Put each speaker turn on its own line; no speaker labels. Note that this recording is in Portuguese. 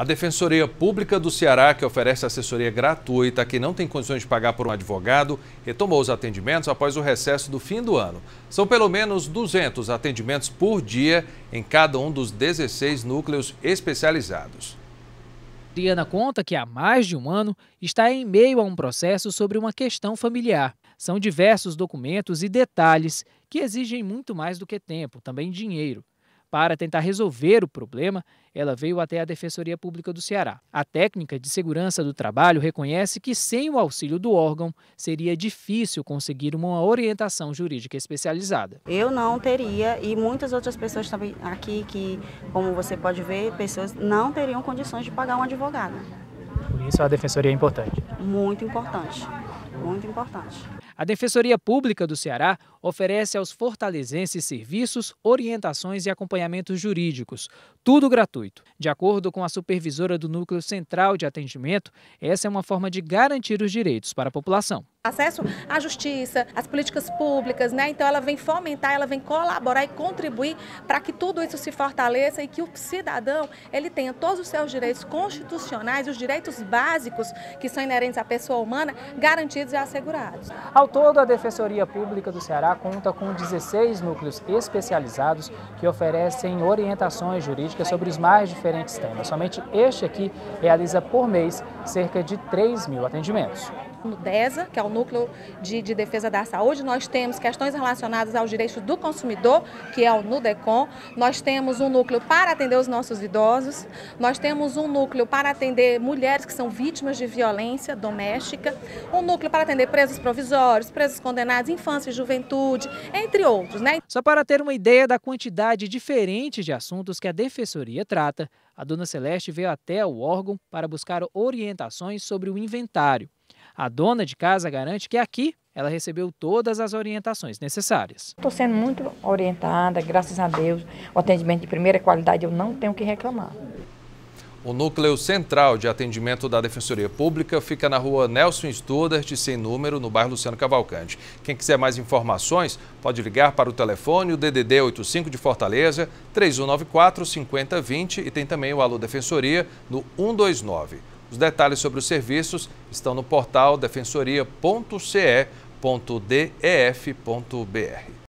A Defensoria Pública do Ceará, que oferece assessoria gratuita a quem não tem condições de pagar por um advogado, retomou os atendimentos após o recesso do fim do ano. São pelo menos 200 atendimentos por dia em cada um dos 16 núcleos especializados.
Diana conta que há mais de um ano está em meio a um processo sobre uma questão familiar. São diversos documentos e detalhes que exigem muito mais do que tempo, também dinheiro. Para tentar resolver o problema, ela veio até a Defensoria Pública do Ceará. A técnica de segurança do trabalho reconhece que, sem o auxílio do órgão, seria difícil conseguir uma orientação jurídica especializada.
Eu não teria, e muitas outras pessoas também aqui, que, como você pode ver, pessoas não teriam condições de pagar um advogado.
Por isso a defensoria é importante.
Muito importante, muito importante.
A Defensoria Pública do Ceará oferece aos fortalezenses serviços, orientações e acompanhamentos jurídicos, tudo gratuito. De acordo com a supervisora do Núcleo Central de Atendimento, essa é uma forma de garantir os direitos para a população
acesso à justiça, às políticas públicas, né? Então ela vem fomentar, ela vem colaborar e contribuir para que tudo isso se fortaleça e que o cidadão ele tenha todos os seus direitos constitucionais, os direitos básicos que são inerentes à pessoa humana, garantidos e assegurados.
Ao todo, a Defensoria Pública do Ceará conta com 16 núcleos especializados que oferecem orientações jurídicas sobre os mais diferentes temas. Somente este aqui realiza por mês cerca de 3 mil atendimentos.
No DESA, que é o Núcleo de, de Defesa da Saúde. Nós temos questões relacionadas aos direitos do consumidor, que é o NUDECOM. Nós temos um núcleo para atender os nossos idosos. Nós temos um núcleo para atender mulheres que são vítimas de violência doméstica. Um núcleo para atender presos provisórios, presos condenados, infância e juventude, entre outros. Né? Só para ter
uma ideia da quantidade diferente de assuntos que a Defensoria trata, a dona Celeste veio até o órgão para buscar orientações sobre o inventário. A dona de casa garante que aqui ela recebeu todas as orientações necessárias.
Estou sendo muito orientada, graças a Deus. O atendimento de primeira qualidade eu não tenho que reclamar.
O núcleo central de atendimento da Defensoria Pública fica na rua Nelson Studart, sem número, no bairro Luciano Cavalcante. Quem quiser mais informações pode ligar para o telefone o DDD 85 de Fortaleza, 3194 5020 e tem também o Alô Defensoria no 129. Os detalhes sobre os serviços estão no portal defensoria.ce.def.br.